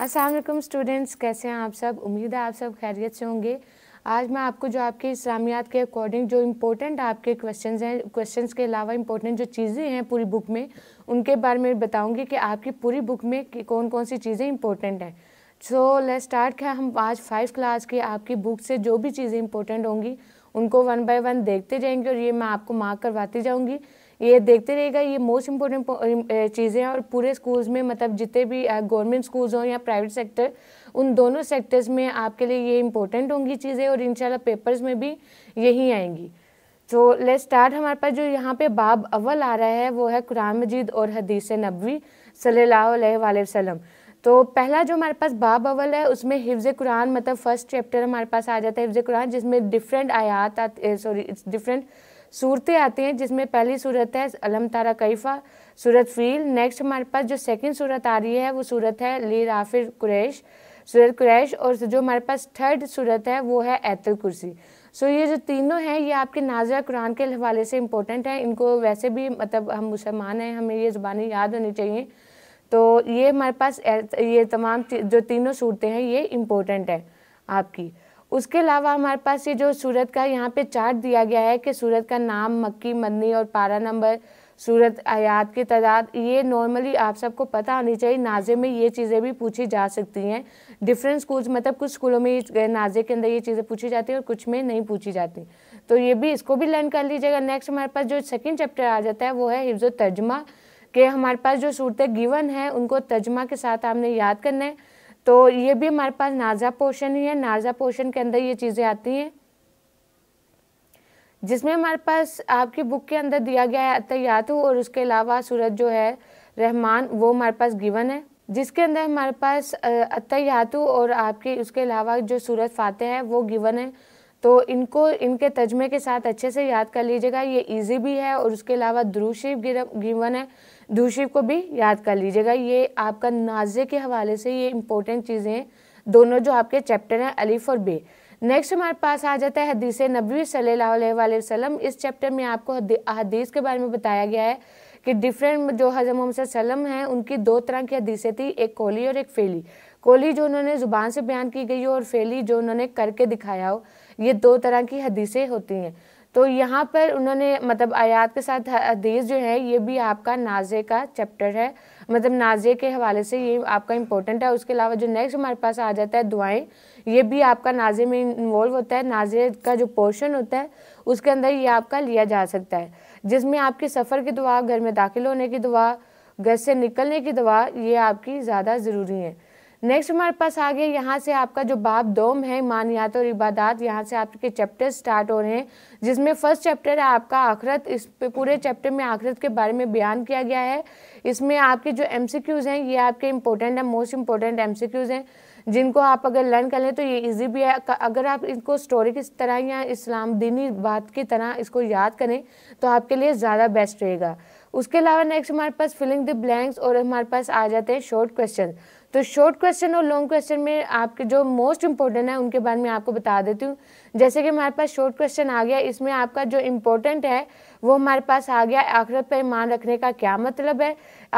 Aslam students कैसे हैं आप सब उम्मीद है आप सब खैरियत से होंगे आज मैं आपको जो आपके इस्लामियात के अकॉर्डिंग जो इम्पोर्टेंट आपके क्वेश्चंस हैं क्वेश्चंस के अलावा इम्पोर्टेंट जो चीज़ें हैं पूरी बुक में उनके बारे में बताऊंगी कि आपकी पूरी बुक में कौन कौन सी चीज़ें इंपॉर्टेंट हैं सो लेट स्टार्ट क्या हम आज फाइव क्लास की आपकी बुक से जो भी चीज़ें इंपॉर्टेंट होंगी उनको वन बाय वन देखते जाएंगे और ये मैं आपको मार्क करवाती जाऊँगी ये देखते रहेगा ये मोस्ट इम्पोर्टेंट चीज़ें हैं और पूरे स्कूल्स में मतलब जितने भी गवर्नमेंट स्कूल्स हों या प्राइवेट सेक्टर उन दोनों सेक्टर्स में आपके लिए ये इम्पोर्टेंट होंगी चीज़ें और इन पेपर्स में भी यही आएंगी तो लेट स्टार्ट हमारे पास जो यहाँ पे बाब अव्वल आ रहा है वो है कुरान मजीद और हदीस नबवी सल्ला वसलम तो पहला जो हमारे पास बाब अव्वल है उसमें हिफ्ज़ कुरान मतलब फ़र्स्ट चैप्टर हमारे पास आ जाता है हिफ्ज़ कुरान जिसमें डिफरेंट आयात सॉरी डिफरेंट सूरतें आती हैं जिसमें पहली सूरत है अलम तारा कैफ़ा सूरत फ़ील नेक्स्ट हमारे पास जो सेकंड सूरत आ रही है वो सूरत है ली राफिर कुरैश सूरत कुरैश और जो हमारे पास थर्ड सूरत है वो है ऐतल कुर्सी सो ये जो तीनों हैं ये आपके नाजरा कुरान के हवाले से इम्पोर्टेंट हैं इनको वैसे भी मतलब हम मुसलमान हैं हमें ये ज़ुबानी याद होनी चाहिए तो ये हमारे पास ये तमाम जो तीनों सूरतें हैं ये इम्पोर्टेंट है आपकी उसके अलावा हमारे पास ये जो सूरत का यहाँ पे चार्ट दिया गया है कि सूरत का नाम मक्की मदनी और पारा नंबर सूरत आयात की तादाद ये नॉर्मली आप सबको पता होनी चाहिए नाजे में ये चीज़ें भी पूछी जा सकती हैं डिफरेंट स्कूल्स मतलब कुछ स्कूलों में नाजे के अंदर ये चीज़ें पूछी जाती हैं और कुछ में नहीं पूछी जाती तो ये भी इसको भी लर्न कर लीजिएगा नेक्स्ट हमारे पास जो सेकेंड चैप्टर आ जाता है वो है हिफ्ज़ तर्जमा के हमारे पास जो सूरत गिवन है उनको तर्जमा के साथ आपने याद करना है तो ये भी हमारे पास नाजा पोर्शन ही है नाजा पोर्शन के अंदर ये चीज़ें आती हैं जिसमें हमारे पास आपकी बुक के अंदर दिया गया है अतयात और उसके अलावा सूरत जो है रहमान वो हमारे पास गिवन है जिसके अंदर हमारे पास अतयातु और आपके उसके अलावा जो सूरत फातह है वो गिवन है तो इनको इनके तजमे के साथ अच्छे से याद कर लीजिएगा ये इजी भी है और उसके अलावा द्रूशिफ गिवन है दूसरी को भी याद कर लीजिएगा ये आपका नाजे के हवाले से ये इंपॉर्टेंट चीज़ें हैं दोनों जो आपके चैप्टर हैं अलीफ और बे नेक्स्ट हमारे पास आ जाता है हदीस नबी सल्ला इस चैप्टर में आपको हदीस के बारे में बताया गया है कि डिफरेंट जो हजम मोहम्मद हैं उनकी दो तरह की हदीसें थी एक कोली और एक फेली कोली जो उन्होंने ज़ुबान से बयान की गई हो और फेली जो उन्होंने करके दिखाया हो ये दो तरह की हदीसें होती हैं तो यहाँ पर उन्होंने मतलब आयात के साथ हदीस जो है ये भी आपका नाजे का चैप्टर है मतलब नाजे के हवाले से ये आपका इम्पोर्टेंट है उसके अलावा जो नेक्स्ट हमारे पास आ जाता है दुआएं ये भी आपका नाजे में इन्वॉल्व होता है नाजे का जो पोर्शन होता है उसके अंदर ये आपका लिया जा सकता है जिसमें आपकी सफ़र की दुआ घर में दाखिल होने की दुआ घर से निकलने की दुआ ये आपकी ज़्यादा ज़रूरी है नेक्स्ट हमारे पास आ गया यहाँ से आपका जो बाब दोम है मानियात तो और इबादत यहाँ से आपके चैप्टर स्टार्ट हो रहे हैं जिसमें फर्स्ट चैप्टर है आपका आखरत इस पे पूरे चैप्टर में आखरत के बारे में बयान किया गया है इसमें आपके जो एम हैं ये आपके इंपॉर्टेंट है मोस्ट इंपॉर्टेंट एम हैं जिनको आप अगर लर्न कर लें तो ये ईजी भी है अगर आप इनको स्टोरी की तरह या इस्लाम दीनी बात की तरह इसको याद करें तो आपके लिए ज़्यादा बेस्ट रहेगा उसके अलावा नेक्स्ट हमारे पास फिलिंग द ब्लैंक्स और हमारे पास आ जाते हैं शॉर्ट क्वेश्चन तो शॉर्ट क्वेश्चन और लॉन्ग क्वेश्चन में आपके जो मोस्ट इम्पोर्टेंट है उनके बारे में आपको बता देती हूँ जैसे कि हमारे पास शॉर्ट क्वेश्चन आ गया इसमें आपका जो इम्पोर्टेंट है वो हमारे पास आ गया आखिरत पर ईमान रखने का क्या मतलब है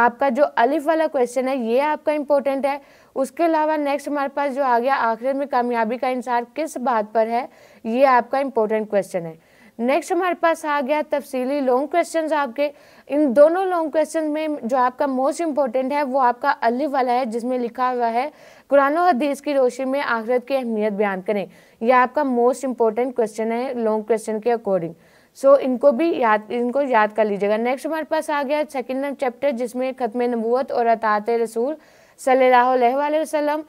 आपका जो अलिफ वाला क्वेश्चन है ये आपका इम्पोर्टेंट है उसके अलावा नेक्स्ट हमारे पास जो आ गया आखिरत में कामयाबी का इंसार किस बात पर है ये आपका इम्पोर्टेंट क्वेश्चन है नेक्स्ट हमारे पास आ गया तफसीली लॉन्ग क्वेश्चन आपके इन दोनों लॉन्ग क्वेश्चन में जो आपका मोस्ट इम्पोर्टेंट है वो आपका अली वाला है जिसमें लिखा हुआ है कुरान और हदीस की रोशनी में आखिरत की अहमियत बयान करें यह आपका मोस्ट इम्पोर्टेंट क्वेश्चन है लॉन्ग क्वेश्चन के अकॉर्डिंग सो so, इनको भी याद इनको याद कर लीजिएगा नेक्स्ट हमारे पास आ गया सेकेंड चैप्टर जिसमें ख़त्म नबूत और अतात रसूल सल्ला वसलम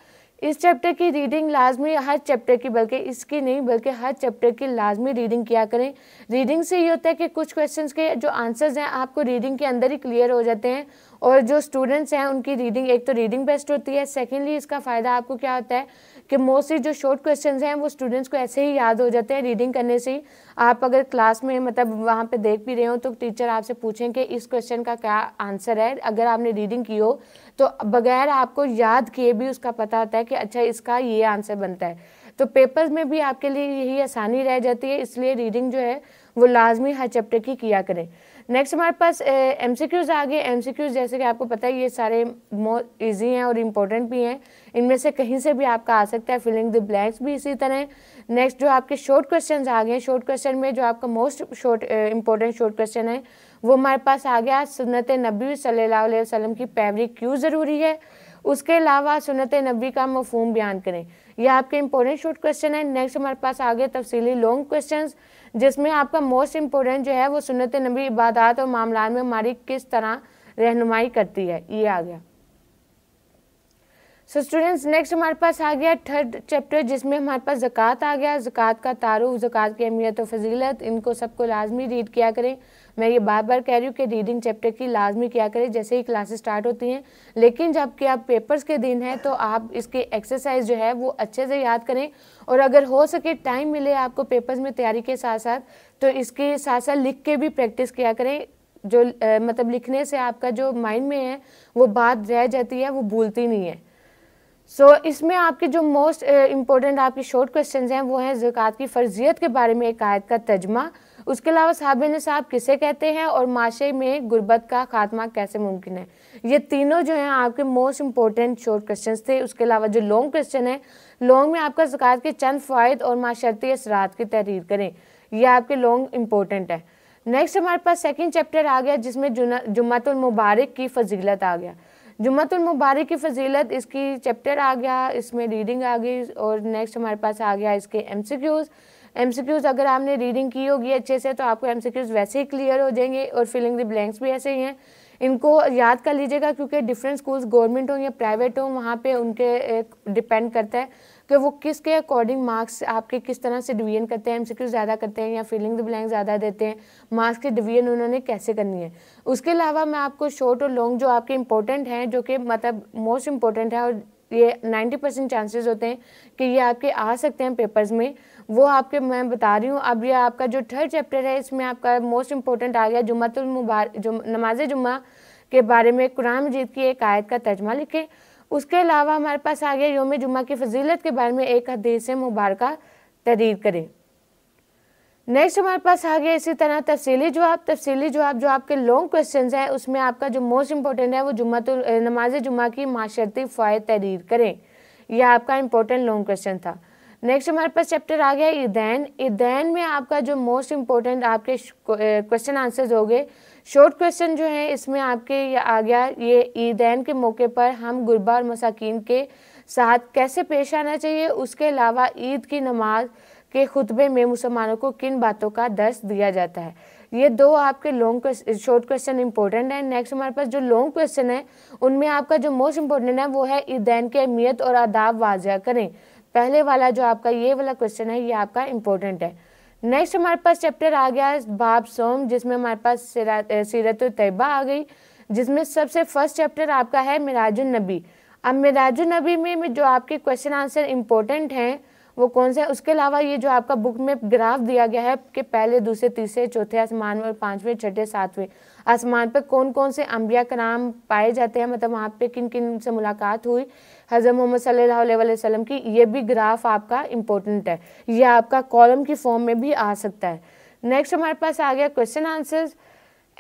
इस चैप्टर की रीडिंग लाजमी हर चैप्टर की बल्कि इसकी नहीं बल्कि हर चैप्टर की लाजमी रीडिंग किया करें रीडिंग से ये होता है कि कुछ क्वेश्चंस के जो आंसर्स हैं आपको रीडिंग के अंदर ही क्लियर हो जाते हैं और जो स्टूडेंट्स हैं उनकी रीडिंग एक तो रीडिंग बेस्ट होती है सेकेंडली इसका फ़ायदा आपको क्या होता है कि मोस्टली जो शॉर्ट क्वेश्चन हैं वो स्टूडेंट्स को ऐसे ही याद हो जाते हैं रीडिंग करने से ही आप अगर क्लास में मतलब वहाँ पे देख भी रहे हो तो टीचर आपसे पूछें कि इस क्वेश्चन का क्या आंसर है अगर आपने रीडिंग की हो तो बगैर आपको याद किए भी उसका पता होता है कि अच्छा इसका ये आंसर बनता है तो पेपर्स में भी आपके लिए यही आसानी रह जाती है इसलिए रीडिंग जो है वो लाजमी हर चैप्टर की किया करें नेक्स्ट हमारे पास एम सी क्यूज़ आ गए एम सी क्यूज़ जैसे कि आपको पता है ये सारे मोर ईजी हैं और इम्पोर्टेंट भी हैं इनमें से कहीं से भी आपका आ सकता है फिलिंग द ब्लैंक्स भी इसी तरह नेक्स्ट जो आपके शॉर्ट क्वेश्चन आ गए शॉर्ट क्वेश्चन में जो आपका most short important short question है वो हमारे पास आ गया सुनत नबी सल्ला वसलम की पैमरी क्यों ज़रूरी है उसके अलावा सुनत नबी का मफहम बयान करें यह आपके इम्पोर्टेंट शॉर्ट क्वेश्चन है नेक्स्ट हमारे पास आ गए तफसली लॉन्ग क्वेश्चन जिसमें आपका मोस्ट इम्पोर्टेंट जो है वो सुनत नबी इबादत और मामला में हमारी किस तरह रहनुमाई करती है ये आ गया सो स्टूडेंट्स नेक्स्ट हमारे पास आ गया थर्ड चैप्टर जिसमें हमारे पास ज़क़़त आ गया ज़क़़त का तारुफ ज़क़़त की अहमियत और फजीलत इनको सबको लाजमी रीड किया करें मैं ये बार बार कह रही हूँ कि रीडिंग चैप्टर की लाजमी किया करें जैसे ही क्लासेस स्टार्ट होती हैं लेकिन जबकि आप पेपर्स के दिन हैं तो आप इसकी एक्सरसाइज जो है वो अच्छे से याद करें और अगर हो सके टाइम मिले आपको पेपर्स में तैयारी के साथ साथ तो इसके साथ साथ लिख के भी प्रैक्टिस किया करें जो आ, मतलब लिखने से आपका जो माइंड में है वो बात रह जाती है वो भूलती नहीं है सो so, इसमें आपके जो मोस्ट इम्पोर्टेंट आपके शॉर्ट क्वेश्चन हैं वो हैं जक़ात की फ़र्जियत के बारे में एक आयत का तर्जमा उसके अलावा साहब किसे कहते हैं और माशे में गुर्बत का खात्मा कैसे मुमकिन है ये तीनों जो हैं आपके मोस्ट इंपॉर्टेंट शॉर्ट क्वेश्चन थे उसके अलावा जो लॉन्ग क्वेश्चन है लॉन्ग में आपका जक़ात के चंद फ़ायद और माशरती असरात की तहरीर करें यह आपके लॉन्ग इम्पोर्टेंट है नेक्स्ट हमारे पास सेकेंड चैप्टर आ गया जिसमें जुम्मतुल मुबारक की फजीलत आ गया जुम्मतुल की फजीलत इसकी चैप्टर आ गया इसमें रीडिंग आ गई और नेक्स्ट हमारे पास आ गया इसके एम सी क्यूज़ एम अगर आपने रीडिंग की होगी अच्छे से तो आपको एम वैसे ही क्लियर हो जाएंगे और फिलिंग द ब्लैंक्स भी ऐसे ही हैं इनको याद कर लीजिएगा क्योंकि डिफरेंट स्कूल्स गवर्नमेंट हों या प्राइवेट हों वहाँ पे उनके डिपेंड करता है कि वो किसके अकॉर्डिंग मार्क्स आपके किस तरह से डिवीजन करते हैं एमसीक्यू ज़्यादा करते हैं या फिलिंग द ब्लैंक ज़्यादा देते हैं मार्क्स की डिवीजन उन्होंने कैसे करनी है उसके अलावा मैं आपको शॉर्ट और लॉन्ग जो आपके इंपॉर्टेंट हैं जो कि मतलब मोस्ट इंपॉर्टेंट है और ये 90 परसेंट चांसेज होते हैं कि ये आपके आ सकते हैं पेपर्स में वो आपके मैं बता रही हूँ अब ये आपका जो थर्ड चैप्टर है इसमें आपका मोस्ट इम्पोर्टेंट आ गया जुम्मतुल मुबार जुम नमाज जुम्मा के बारे में कुरान मजीद की एक आयत का तर्जमा लिखे उसके अलावा हमारे पास आ गया योम जुम्मा की फजीलत के बारे में एक हदीस मुबारक तरीर करें नेक्स्ट हमारे पास आ गया इसी तरह तफसीली जवाब तफसीली जवाब जो आपके लॉन्ग क्वेश्चन है उसमें आपका जो मोस्ट इंपॉर्टेंट है वो जुम्मत नमाज जुम्मा की माशरती फ़ायद तहरीर करें यह आपका इंपॉर्टेंट लॉन्ग क्वेश्चन था नेक्स्ट हमारे पास चैप्टर आ गया इदैन इदैन में आपका जो मोस्ट इम्पोर्टेंट आपके क्वेश्चन आंसर्स हो गए शॉर्ट क्वेश्चन जो है इसमें आपके आ गया ये ईदैन के मौके पर हम गुरबा और मसाकिन के साथ कैसे पेश आना चाहिए उसके अलावा ईद की नमाज के खुतबे में मुसलमानों को किन बातों का दर्स दिया जाता है ये दो आपके लॉन्ग शॉर्ट क्वेश्चन इंपॉर्टेंट है नेक्स्ट हमारे पास जो लॉन्ग क्वेश्चन है उनमें आपका जो मोस्ट इंपॉर्टेंट है वो है ईदैन की अहमियत और आदाब वाजिया करें पहले वाला जो आपका ये वाला क्वेश्चन है ये आपका इम्पोर्टेंट है नेक्स्ट हमारे पास चैप्टर आ गया बाब सोम जिसमें हमारे पास सीरत तयबा आ गई जिसमें सबसे फर्स्ट चैप्टर आपका है मिराजुल नबी अब मिराजुल नबी में, जो आपके क्वेश्चन आंसर इम्पोर्टेंट हैं वो कौन से उसके अलावा ये जो आपका बुक में ग्राफ दिया गया है कि पहले दूसरे तीसरे चौथे आसमान में और पाँचवें छठे सातवें आसमान पर कौन कौन से अम्बिया का नाम पाए जाते हैं मतलब वहाँ पे किन किन से मुलाकात हुई हज़रत मोहम्मद सल्लाम की ये भी ग्राफ आपका इम्पोर्टेंट है ये आपका कॉलम की फॉर्म में भी आ सकता है नेक्स्ट हमारे पास आ गया question answers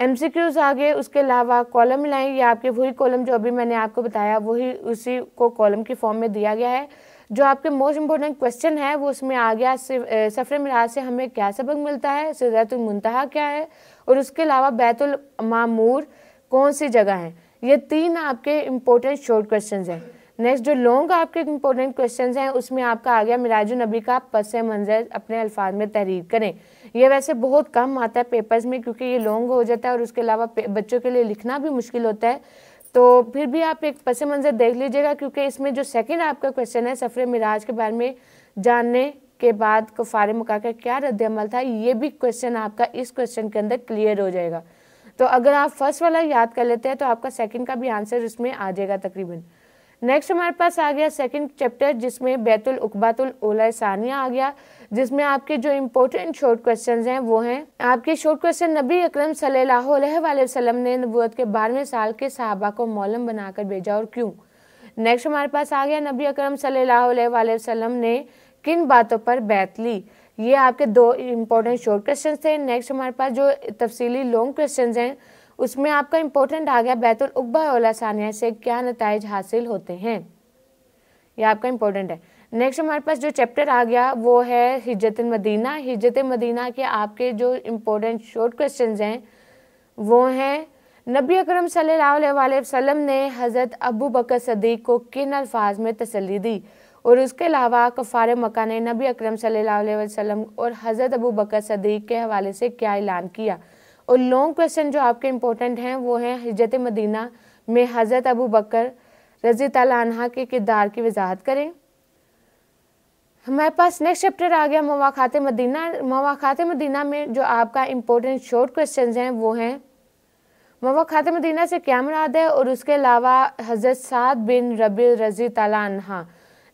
M C Qs आ गए उसके अलावा कॉलम लाएँ ये आपके वही कॉलम जो अभी मैंने आपको बताया वही उसी को कॉलम की फॉर्म में दिया गया है जो आपके मोस्ट इम्पोर्टेंट क्वेश्चन है वो उसमें आ गया सफ़र मिराज से हमें क्या सबक मिलता है सजातुलमतहा क्या है और उसके अलावा बैतुल कौन सी जगह है ये तीन आपके इम्पोर्टेंट शॉर्ट क्वेश्चन हैं नेक्स्ट जो लॉन्ग आपके इंपॉर्टेंट क्वेश्चन हैं उसमें आपका आ गया मिराज नबी का पस मंजर अपने अल्फाज में तहरीर करें यह वैसे बहुत कम आता है पेपर्स में क्योंकि ये लॉन्ग हो जाता है और उसके अलावा बच्चों के लिए लिखना भी मुश्किल होता है तो फिर भी आप एक पस मंजर देख लीजिएगा क्योंकि इसमें जो सेकेंड आपका क्वेश्चन है सफ़र मिराज के बारे में जानने के बाद कुफार मक्का का क्या रद्दमल था ये भी क्वेश्चन आपका इस क्वेश्चन के अंदर क्लियर हो जाएगा तो अगर आप फर्स्ट वाला याद कर लेते हैं तो आपका सेकंड का भी आंसर उसमें आ जाएगा तकरीबन नेक्स्ट हमारे पास आ गया सेकंड चैप्टर जिसमें बैतुल उकबातुल ओला सानिया आ गया जिसमें आपके जो इम्पोर्टेंट शॉर्ट क्वेश्चंस हैं वो हैं आपके शॉर्ट क्वेश्चन नबी अकरम सल्लल्लाहु अलैहि वसल्लम ने नबूत के बारहवें साल के साहबा को मौलम बनाकर भेजा और क्यों नेक्स्ट हमारे पास आ गया नबी अक्रम सल्लाम ने किन बातों पर बैत ली ये आपके दो इम्पोर्टेंट शॉर्ट क्वेश्चन थे नेक्स्ट हमारे पास जो तफसीली लॉन्ग क्वेश्चन हैं उसमें आपका इम्पोर्टेंट आ गया बैतुल उकबा और सानिया से क्या नतज हासिल होते हैं ये आपका इम्पोर्टेंट है नेक्स्ट हमारे पास जो चैप्टर आ गया वो है हिजरत मदीना हिजरत मदीना के आपके जो इम्पोर्टेंट शॉर्ट क्वेश्चन हैं वो हैं नबी अकरम वसल्लम ने हज़रत अबू बकर सदीक को किन अल्फाज में तसली दी और उसके अलावा कफ़ार मक्का ने नबी अकरम सल्लल्लाहु अलैहि वसल्लम और हज़रत अबू बकर सदीक के हवाले से क्या ऐलान किया और लॉन्ग क्वेश्चन जो आपके इम्पोर्टेंट हैं वो हैं हजरत मदीना में हज़रत अबू बकर रजी तला के किरदार की वजाहत करें हमारे पास नेक्स्ट चैप्टर आ गया मवाखात मदीना मवाखात मदीना में जो आपका इम्पोर्टेंट शॉर्ट क्वेश्चन हैं वो हैं मवाखात मदीना से क्या मुराद है और उसके अलावा हज़रत साद बिन रबी रजी तला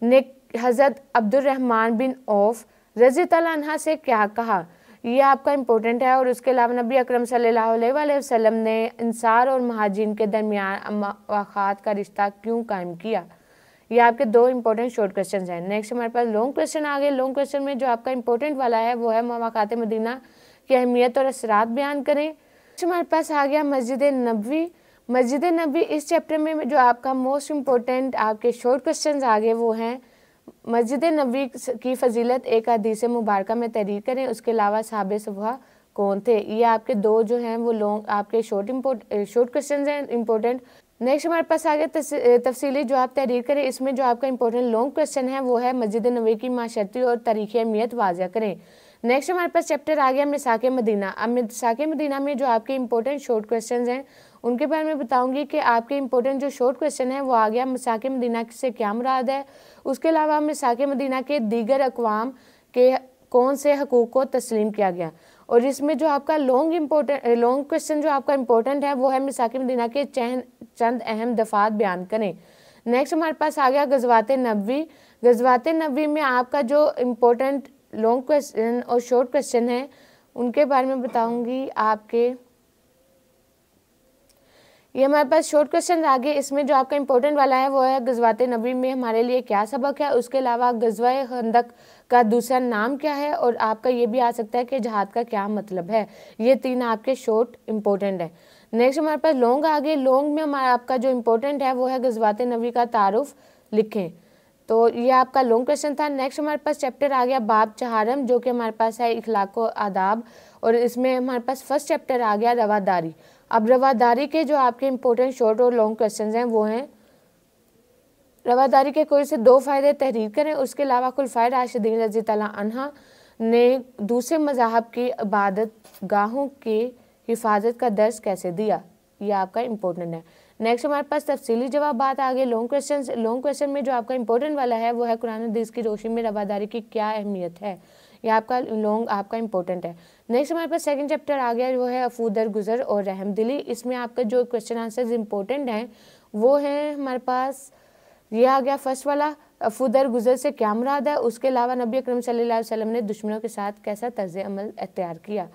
ने हज़रत अब्दुलरहमान बिन औफ रजी तला से क्या कहा ये आपका इम्पोर्टेंट है और उसके अलावा नबी अकरम वसल्लम ने इंसार और महाजिन के दरमियान अवात का रिश्ता क्यों कायम किया ये आपके दो इम्पोर्टेंट शॉर्ट क्वेश्चन हैं नेक्स्ट हमारे पास लॉन्ग क्वेश्चन आ गए लॉन्ग क्वेश्चन में जो आपका इंपॉर्टेंट वाला है वो है मवाक़ात मदीना की अहमियत और असरात बयान करें नेक्स्ट हमारे पास आ गया मस्जिद नबी मस्जिद नबी इस चैप्टर में जो आपका मोस्ट इम्पोर्टेंट आपके शॉर्ट क्वेश्चन आ गए वो हैं मस्जिद नबी की फजीलत एक हदीस मुबारक में तहरीर करें उसके अलावा साहब सुबह कौन थे ये आपके दो जो हैं वो लॉन्ग आपके शॉर्ट इम्पोर्ट शॉर्ट क्वेश्चन हैं इम्पोर्टेंट नेक्स्ट हमारे पास आगे गया तफसीली जवाब तहरीर करें इसमें जो आपका इम्पोर्टेंट लॉन्ग क्वेश्चन है वो है मस्जिद नबी की माशर्ती और तारीख अहमियत वाजिया करें नेक्स्ट हमारे पास चैप्टर आ गया मिसाक मदीना अब मिसाक मदीना में जो आपके इंपॉर्टेंट शॉर्ट क्वेश्चन हैं उनके बारे में बताऊंगी कि आपके इंपॉर्टेंट जो शॉर्ट क्वेश्चन है वो आ गया मिसाक मदीना से क्या मुराद है उसके अलावा मिसाक मदीना के दीगर अकवाम के कौन से हकूक़ को तस्लीम किया गया और इसमें जो आपका लॉन्ग इम्पोर्टेंट लॉन्ग क्वेश्चन जो आपका इम्पोर्टेंट है वो है मसाक मदीना के चहन चंद अहम दफात बयान करें नेक्स्ट हमारे पास आ गया गजवात नबी गजवात नबी में आपका जो इम्पोर्टेंट लॉन्ग क्वेश्चन और शॉर्ट क्वेश्चन हैं उनके बारे में बताऊंगी आपके ये हमारे पास शॉर्ट क्वेश्चन आगे इसमें जो आपका इम्पोर्टेंट वाला है वो है गजवात नबी में हमारे लिए क्या सबक है उसके अलावा गजवा खंदक का दूसरा नाम क्या है और आपका ये भी आ सकता है कि जहाद का क्या मतलब है ये तीन आपके शॉर्ट इम्पोर्टेंट है नेक्स्ट हमारे पास लॉन्ग आगे लॉन्ग में हमारा आपका जो इम्पोर्टेंट है वो है गजवात नबी का तारुफ लिखें तो ये आपका लॉन्ग क्वेश्चन था नेक्स्ट हमारे पास चैप्टर आ गया बाब चहारम जो कि हमारे पास है इखलाक आदाब और इसमें हमारे पास फर्स्ट चैप्टर आ गया रवादारी अब रवादारी के जो आपके इम्पोर्टेंट शॉर्ट और लॉन्ग क्वेश्चन हैं वो हैं रवादारी के कोई से दो फ़ायदे तहरीर करें उसके अलावा कुलफ़ाय राशिदीन रजी तला ने दूसरे मजाहब की इबादत गाहों की हिफाजत का दर्ज कैसे दिया यह आपका इम्पोर्टेंट है नेक्स्ट हमारे पास तफसीली जवाब बात आ गई लॉन्ग क्वेश्चन लॉन्ग क्वेश्चन में जो आपका इंपॉर्टेंट वाला है वो है कुरान हदीस की रोशनी में रवादारी की क्या अहमियत है ये आपका लॉन्ग आपका इंपॉर्टेंट है नेक्स्ट हमारे पास सेकंड चैप्टर आ गया वो है अफूदर गुजर और रहम दिली इसमें आपका जो क्वेश्चन आंसर इंपॉर्टेंट हैं वो है हमारे पास ये आ गया फर्स्ट वाला अफूदर गुजर से क्या मुराद है उसके अलावा नबी अकरम सल्लल्लाहु अलैहि वसल्लम ने दुश्मनों के साथ कैसा तर्ज अमल अख्तियार किया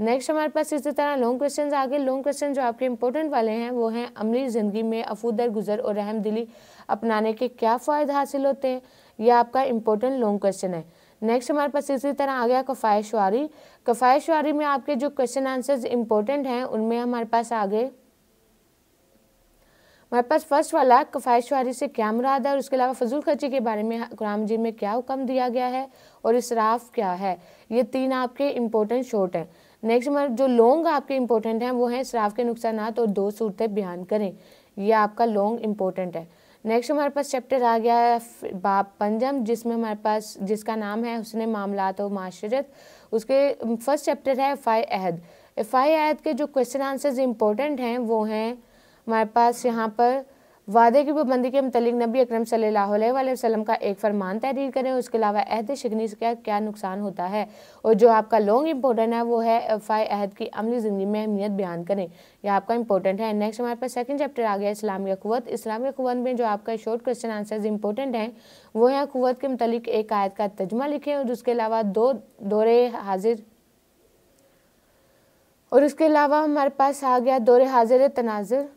नेक्स्ट हमारे पास इसी तरह लॉन्ग क्वेश्चन आगे लॉन्ग क्वेश्चन जो आपके इंपॉर्टेंट वाले हैं वो हैं अमली ज़िंदगी में अफूदर गुजर और रहम दिली अपनाने के क्या फ़ायदे हासिल होते हैं यह आपका इंपॉर्टेंट लॉन्ग क्वेश्चन है नेक्स्ट हमारे पास इसी तरह आ गया कफायशवारी कफायशवारी में आपके जो क्वेश्चन आंसर्स इंपॉर्टेंट हैं उनमें हमारे पास आगे हमारे पास फर्स्ट वाला कफायशवारी से क्या मुराद है और उसके अलावा फजूल खर्ची के बारे में कुरान जी में क्या हुक्म दिया गया है और इसराफ क्या है ये तीन आपके इंपॉर्टेंट शॉर्ट हैं नेक्स्ट नंबर जो लॉन्ग आपके इंपॉर्टेंट हैं वो हैं शराब के नुकसान और दो सूरतें बयान करें यह आपका लॉन्ग इंपॉर्टेंट है नेक्स्ट हमारे पास चैप्टर आ गया है बाप पंजम जिसमें हमारे पास जिसका नाम है उसने मामला तो माशरत उसके फर्स्ट चैप्टर है एफ़ आई अहद एफ़ आई अहद के जो क्वेश्चन आंसर्स इंपॉर्टेंट हैं वो हैं हमारे पास यहाँ पर वादे की पाबंदी के मतलब नबी अक्रम सल्लल्लाहु का एक फरमान तहरीर करें उसके अलावा अहद शिकनी से क्या क्या नुकसान होता है और जो आपका लॉन्ग इंपॉर्टेंट है वो है फाय अहद की अमली ज़िंदगी में अहमियत बयान करें यह आपका इंपॉर्टेंट है नेक्स्ट हमारे पास सेकंड चैप्टर आ गया इस्लामी अखवत इस्लामी अखवत में जो आपका शॉर्ट क्वेश्चन आंसर इंपॉर्टेंट हैं वो है अखवत के मतलब एक आयत का तजमा लिखें और उसके अलावा दो दौरे हाजिर और उसके अलावा हमारे पास आ गया दौरे हाजिर तनाजर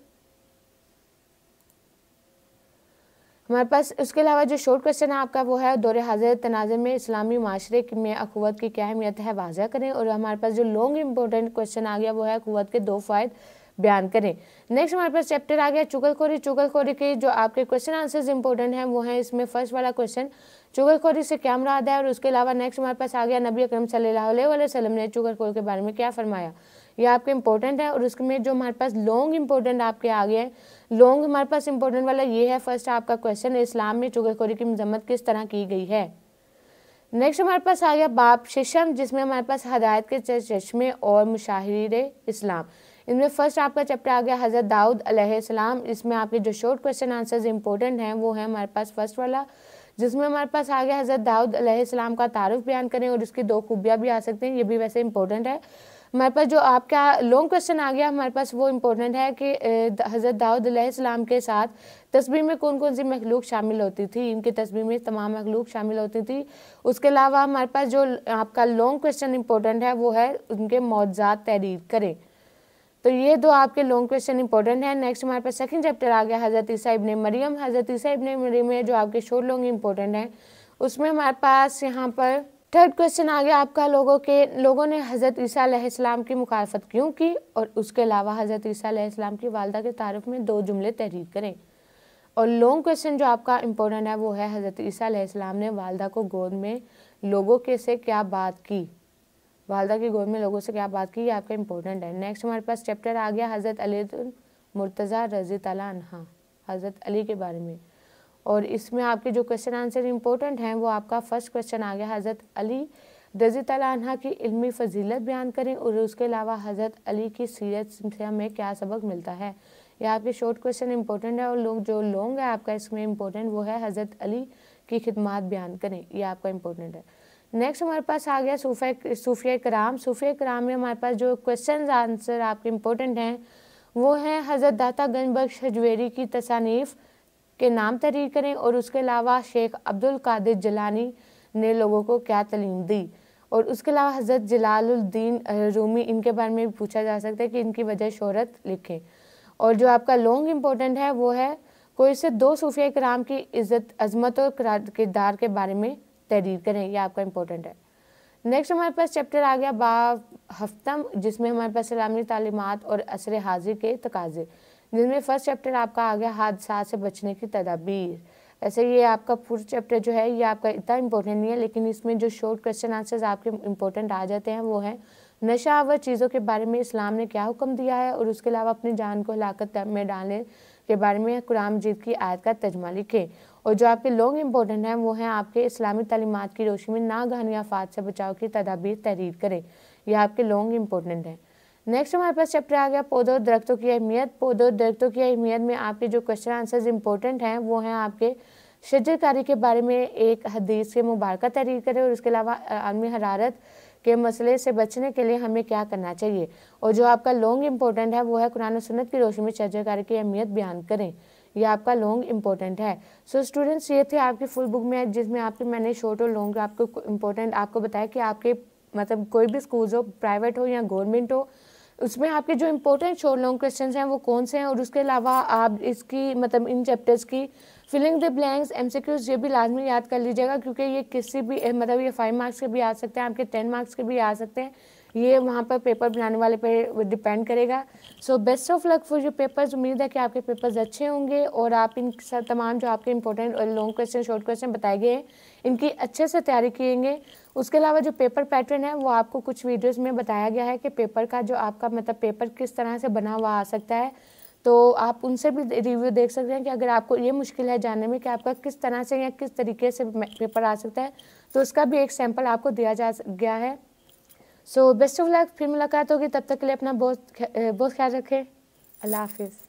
हमारे पास उसके अलावा जो शॉर्ट क्वेश्चन है आपका वो है दौरे हाजिर तनाज़े में इस्लामी माशरे में अखवत की क्या अहमियत है वाजह करें और हमारे पास जो लॉन्ग इम्पोर्टेंट क्वेश्चन आ गया वो है अखवत के दो फ़ायद बयान करें नेक्स्ट हमारे पास चैप्टर आ गया चुगलखोरी चुगलखोरी के जो आपके क्वेश्चन आंसर्स इंपॉर्टेंट हैं वो हैं इसमें फर्स्ट वाला क्वेश्चन चुगलखोरी से क्या मुराद है और उसके अलावा नेक्स्ट हमारे पास आ गया नबी अकरम सल्लल्लाहु अलैहि वसल्लम ने चुगलखोर के बारे में क्या फरमाया ये आपके इंपॉर्टेंट है और उसमें जो हमारे पास लॉन्ग इंपॉर्टेंट आपके आ गया है लॉन्ग हमारे पास इंपॉर्टेंट वाला ये है फर्स्ट आपका क्वेश्चन इस्लाम में चुगलखोरी की मजम्मत किस तरह की गई है नेक्स्ट हमारे पास आ गया बाप शिशम जिसमें हमारे पास हदायत के चश्मे और मुशाहरे इस्लाम इनमें फर्स्ट आपका चैप्टर आ गया हज़रत दाऊद अलैहिस्सलाम इसमें आपके जो शॉर्ट क्वेश्चन आंसर्स इंपॉर्टेंट हैं वो है हमारे पास फर्स्ट वाला जिसमें हमारे पास आ गया हज़रत दाऊद अलैहिस्सलाम का तारुफ बयान करें और उसकी दो खूबियाँ भी आ सकती हैं ये भी वैसे इंपॉर्टेंट है हमारे पास जो आपका लॉन्ग क्वेश्चन आ गया हमारे पास वो इम्पोर्टेंट है कि हज़रत दाऊद सलाम के साथ तस्वीर में कौन कौन सी मखलूक शामिल होती थी इनकी तस्वीर में तमाम मखलूक शामिल होती थी उसके अलावा हमारे पास जो आपका लॉन्ग क्वेश्चन इम्पोर्टेंट है वो है उनके मौजाद तहरीर करें तो ये दो आपके लॉन्ग क्वेश्चन इंपॉर्टेंट है नेक्स्ट हमारे पास सेकंड चैप्टर आ गया हज़रत ईसा इबन मरियम हज़रत ईसा इबन मरियम जो आपके शोर लॉन्ग इंपॉर्टेंट है उसमें हमारे पास यहाँ पर थर्ड क्वेश्चन आ गया आपका लोगों के लोगों ने हज़रत ईसीम की मुखालफत क्यों की और उसके अलावा हज़रत ईसीम की वालदा के तारफ़ में दो जुमले तहरीर करें और लॉन्ग क्वेश्चन जो आपका इम्पोर्टेंट है वो है हज़रत ईसीम ने वालदा को गोद में लोगों के से क्या बात की वालदा की गोद में लोगों से क्या बात की ये आपका इम्पोर्टेंट है नेक्स्ट हमारे पास चैप्टर आ गया हज़रत अली मुर्तज़ा रजी तला हज़रत अली के बारे में और इसमें आपके जो क्वेश्चन आंसर इम्पोर्टेंट हैं वो आपका फ़र्स्ट क्वेश्चन आ गया हज़रत अली रजी तला की इल्मी फजीलत बयान करें और उसके अलावा हज़रत अली की सीरत से हमें क्या सबक मिलता है यह आपके शॉर्ट क्वेश्चन इंपॉर्टेंट है और लोग जो लॉन्ग है आपका इसमें इम्पोर्टेंट वो है हज़रत अली की खिदमत बयान करें यह आपका इम्पोर्टेंट है नेक्स्ट हमारे पास आ गया सूफिया सूफिया कराम सूफिया कराम में हमारे पास जो क्वेश्चन आंसर आपके इम्पोर्टेंट हैं वो है हज़रत दाता गंजबख्श हजवेरी की तसानीफ़ के नाम तहरीर करें और उसके अलावा शेख अब्दुल कादिर जलानी ने लोगों को क्या तलीम दी और उसके अलावा हज़रत जलालुद्दीन रूमी इनके बारे में भी पूछा जा सकता है कि इनकी वजह शहरत लिखें और जो आपका लॉन्ग इम्पोर्टेंट है वो है कोई से दो सूफिया कराम की इज्जत अजमत और किरदार के बारे में तहरीर करें यह आपका इम्पोर्टेंट है नेक्स्ट हमारे पास चैप्टर आ गया बा हफ्तम जिसमें हमारे पास सलामी तालीमत और असर हाजिर के तकाजे जिनमें फर्स्ट चैप्टर आपका आ गया हादसा से बचने की तदाबीर ऐसे ये आपका पूरा चैप्टर जो है ये आपका इतना इम्पोर्टेंट नहीं है लेकिन इसमें जो शॉर्ट क्वेश्चन आंसर्स आपके इम्पोर्टेंट आ जाते हैं वो है नशा आवर चीज़ों के बारे में इस्लाम ने क्या हुक्म दिया है और उसके अलावा अपनी जान को हलाकत में डालने के बारे में कुरान मजीद की आयत का तजमा लिखे और जो आपके लॉन्ग इम्पोर्टेंट हैं वो हैं आपके इस्लामी तलीमत की रोशनी में नागहानी आफात से बचाव की तदाबीर तहरीर करें यह आपके लॉन्ग इम्पोर्टेंट हैं नेक्स्ट हमारे पास चैप्टर आ गया पौधों और दरख्तों की अहमियत पौधों और दरख्तों की अहमियत में आपके जो क्वेश्चन आंसर्स इंपॉर्टेंट हैं वो हैं आपके शजरकारी के बारे में एक हदीस के मुबारक तहरीर करें और उसके अलावा आलमी हरारत के मसले से बचने के लिए हमें क्या करना चाहिए और जो आपका लॉन्ग इम्पोर्टेंट है वो है कुरान सुन्नत की रोशनी में शजरकारी की अहमियत बयान करें यह आपका लॉन्ग इम्पोर्टेंट है सो so, स्टूडेंट्स ये थे आपकी फुल बुक में जिसमें आपके मैंने शॉर्ट और लॉन्ग आपको इम्पोर्टेंट आपको बताया कि आपके मतलब कोई भी स्कूल हो प्राइवेट हो या गवर्नमेंट हो उसमें आपके जो इम्पोर्टेंट शोर लॉन्ग क्वेश्चन हैं वो कौन से हैं और उसके अलावा आप इसकी मतलब इन चैप्टर्स की फिलिंग द ब्लैंक्स एम ये भी लाजमी याद कर लीजिएगा क्योंकि ये किसी भी मतलब ये फाइव मार्क्स के भी आ सकते हैं आपके टेन मार्क्स के भी आ सकते हैं ये वहाँ पर पेपर बनाने वाले पे डिपेंड करेगा so best of luck for जो पेपर्स उम्मीद है कि आपके पेपर्स अच्छे होंगे और आप इन सब तमाम जो आपके इंपॉर्टेंट और लॉन्ग क्वेश्चन शॉर्ट क्वेश्चन बताए गए हैं इनकी अच्छे से तैयारी किएंगे उसके अलावा जो पेपर पैटर्न है वो आपको कुछ वीडियोज़ में बताया गया है कि पेपर का जो आपका मतलब पेपर किस तरह से बना हुआ आ सकता है तो आप उनसे भी रिव्यू देख सकते हैं कि अगर आपको ये मुश्किल है जानने में कि आपका किस तरह से या किस तरीके से पेपर आ सकता है तो उसका भी एक सैम्पल आपको दिया जा गया है सो बेस्ट ऑफ लक फिर मुलाकात होगी तब तक के लिए अपना बहुत बहुत ख्याल रखें अल्लाह हाफिज़